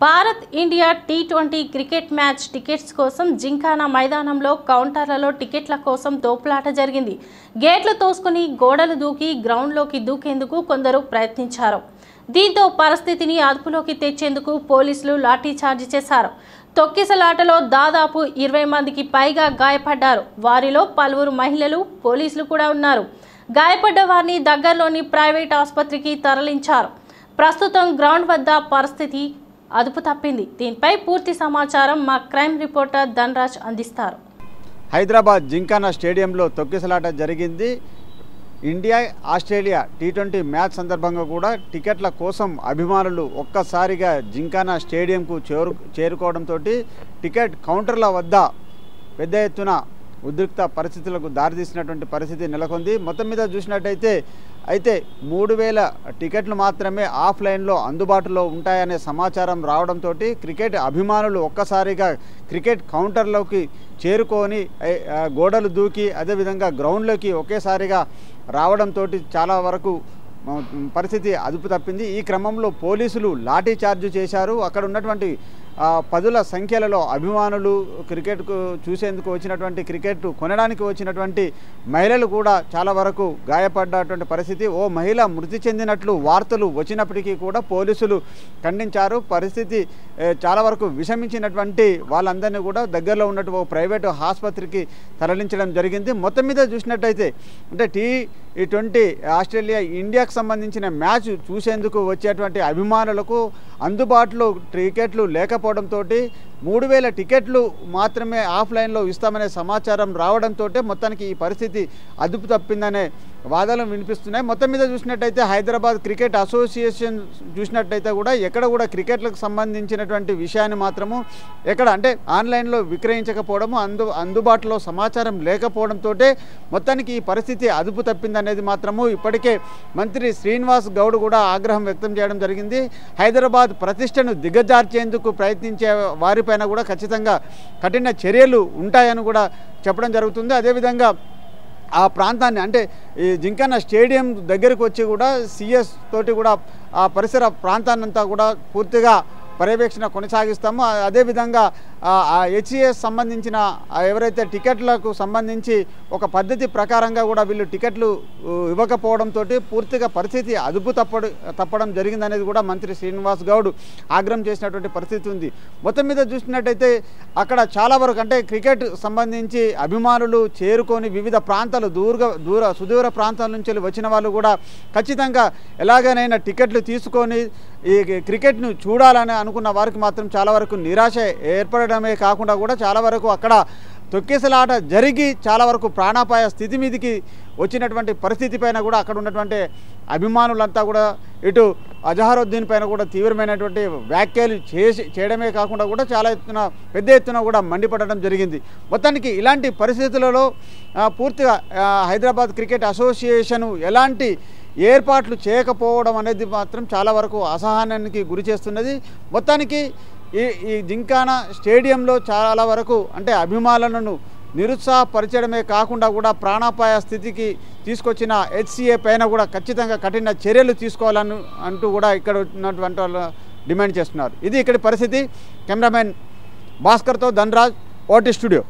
Bharat India T twenty cricket match tickets కోసం జింకానా మైదానంలో కౌంటర్లలో టికెట్ల కోసం తోపులాట జరిగింది గేట్లు తోసుకుని గోడలు దూకి గ్రౌండ్లోకి దూకేందుకు కొందరు ప్రయత్నించారు దీంతో పరిస్థితిని అదుపులోకి తెచ్చేందుకు పోలీసులు లాఠీచార్జ్ చేశారు తొక్కిసలాటలో దాదాపు ఇరవై మందికి పైగా గాయపడ్డారు వారిలో పలువురు మహిళలు పోలీసులు కూడా ఉన్నారు గాయపడ్డ వారిని దగ్గరలోని ప్రైవేట్ ఆసుపత్రికి తరలించారు ప్రస్తుతం గ్రౌండ్ వద్ద పరిస్థితి అదుపు తప్పింది దీనిపై పూర్తి సమాచారం మా క్రైమ్ రిపోర్టర్ ధనరాజ్ అందిస్తారు హైదరాబాద్ జింకానా స్టేడియంలో తొక్కిసలాట జరిగింది India Australia T twenty match సందర్భంగా కూడా టికెట్ల కోసం అభిమానులు ఒక్కసారిగా జింకానా స్టేడియంకు చేరు చేరుకోవడంతో టికెట్ కౌంటర్ల వద్ద పెద్ద ఎత్తున ఉద్రిక్త పరిస్థితులకు దారితీసినటువంటి పరిస్థితి నెలకొంది మొత్తం మీద చూసినట్టయితే అయితే మూడు వేల టికెట్లు మాత్రమే ఆఫ్లైన్లో అందుబాటులో ఉంటాయనే సమాచారం రావడంతో క్రికెట్ అభిమానులు ఒక్కసారిగా క్రికెట్ కౌంటర్లోకి చేరుకొని గోడలు దూకి అదేవిధంగా గ్రౌండ్లోకి ఒకేసారిగా రావడంతో చాలా వరకు పరిస్థితి అదుపు తప్పింది ఈ క్రమంలో పోలీసులు లాఠీ చార్జ్ చేశారు అక్కడ ఉన్నటువంటి పదుల సంఖ్యలలో అభిమానులు క్రికెట్కు చూసేందుకు వచ్చినటువంటి క్రికెట్ కొనడానికి వచ్చినటువంటి మహిళలు కూడా చాలా వరకు గాయపడ్డటువంటి పరిస్థితి ఓ మహిళ మృతి చెందినట్లు వార్తలు వచ్చినప్పటికీ కూడా పోలీసులు ఖండించారు పరిస్థితి చాలా వరకు విషమించినటువంటి వాళ్ళందరినీ కూడా దగ్గరలో ఉన్నట్టు ఓ ప్రైవేటు ఆసుపత్రికి తరలించడం జరిగింది మొత్తం మీద చూసినట్టయితే అంటే టీ ట్వంటీ ఆస్ట్రేలియా ఇండియాకు సంబంధించిన మ్యాచ్ చూసేందుకు వచ్చేటువంటి అభిమానులకు అందుబాటులో టికెట్లు లేకపోవడంతో మూడు వేల టికెట్లు మాత్రమే ఆఫ్లైన్లో ఇస్తామనే సమాచారం రావడంతో మొత్తానికి ఈ పరిస్థితి అదుపు తప్పిందనే వాదనలు వినిపిస్తున్నాయి మొత్తం మీద చూసినట్టయితే హైదరాబాద్ క్రికెట్ అసోసియేషన్ చూసినట్టయితే కూడా ఎక్కడ కూడా క్రికెట్లకు సంబంధించినటువంటి విషయాన్ని మాత్రము ఎక్కడ అంటే ఆన్లైన్లో విక్రయించకపోవడము అందు అందుబాటులో సమాచారం లేకపోవడంతో మొత్తానికి ఈ పరిస్థితి అదుపు తప్పిందనేది మాత్రము ఇప్పటికే మంత్రి శ్రీనివాస్ గౌడ్ కూడా ఆగ్రహం వ్యక్తం చేయడం జరిగింది హైదరాబాద్ ప్రతిష్టను దిగజార్చేందుకు ప్రయత్నించే వారిపైన కూడా ఖచ్చితంగా కఠిన చర్యలు ఉంటాయని కూడా చెప్పడం జరుగుతుంది అదేవిధంగా ఆ ప్రాంతాన్ని అంటే ఈ జింకన్న స్టేడియం దగ్గరకు వచ్చి కూడా సిఎస్ తోటి కూడా ఆ పరిసర ప్రాంతాన్నంతా కూడా పూర్తిగా పర్యవేక్షణ కొనసాగిస్తాము అదేవిధంగా ఆ హెచ్ఈఎస్ e సంబంధించిన ఎవరైతే టికెట్లకు సంబంధించి ఒక పద్ధతి ప్రకారంగా కూడా వీళ్ళు టికెట్లు ఇవ్వకపోవడంతో పూర్తిగా పరిస్థితి అదుపు తప్పడు తప్పడం జరిగిందనేది కూడా మంత్రి శ్రీనివాస్ గౌడ్ ఆగ్రహం చేసినటువంటి పరిస్థితి ఉంది మొత్తం మీద చూసినట్టయితే అక్కడ చాలా వరకు అంటే క్రికెట్ సంబంధించి అభిమానులు చేరుకొని వివిధ ప్రాంతాలు దూర దూర సుదూర ప్రాంతాల నుంచి వచ్చిన వాళ్ళు కూడా ఖచ్చితంగా ఎలాగైనా టికెట్లు తీసుకొని ఈ క్రికెట్ను చూడాలని అనుకున్న వారికి మాత్రం చాలా వరకు నిరాశ ఏర్పడడం చేయడమే కాకుండా కూడా చాలా వరకు అక్కడ తొక్కేసలాట జరిగి చాలా వరకు ప్రాణాపాయ స్థితి మీదికి వచ్చినటువంటి పరిస్థితి పైన కూడా అక్కడ ఉన్నటువంటి అభిమానులంతా కూడా ఇటు అజహరుద్దీన్ పైన కూడా తీవ్రమైనటువంటి వ్యాఖ్యలు చేసి చేయడమే కాకుండా కూడా చాలా ఎత్తున పెద్ద ఎత్తున కూడా మండిపడడం జరిగింది మొత్తానికి ఇలాంటి పరిస్థితులలో పూర్తిగా హైదరాబాద్ క్రికెట్ అసోసియేషన్ ఎలాంటి ఏర్పాట్లు చేయకపోవడం అనేది మాత్రం చాలా వరకు అసహనానికి గురి చేస్తున్నది మొత్తానికి ఈ ఈ జింకాన స్టేడియంలో చాలా వరకు అంటే అభిమానులను నిరుత్సాహపరచడమే కాకుండా కూడా ప్రాణాపాయ స్థితికి తీసుకొచ్చిన హెచ్సిఏ పైన కూడా ఖచ్చితంగా కఠిన చర్యలు తీసుకోవాలను అంటూ కూడా ఇక్కడ ఉన్నటువంటి వాళ్ళు డిమాండ్ చేస్తున్నారు ఇది ఇక్కడి పరిస్థితి కెమెరామెన్ భాస్కర్తో ధనరాజ్ ఓటీ స్టూడియో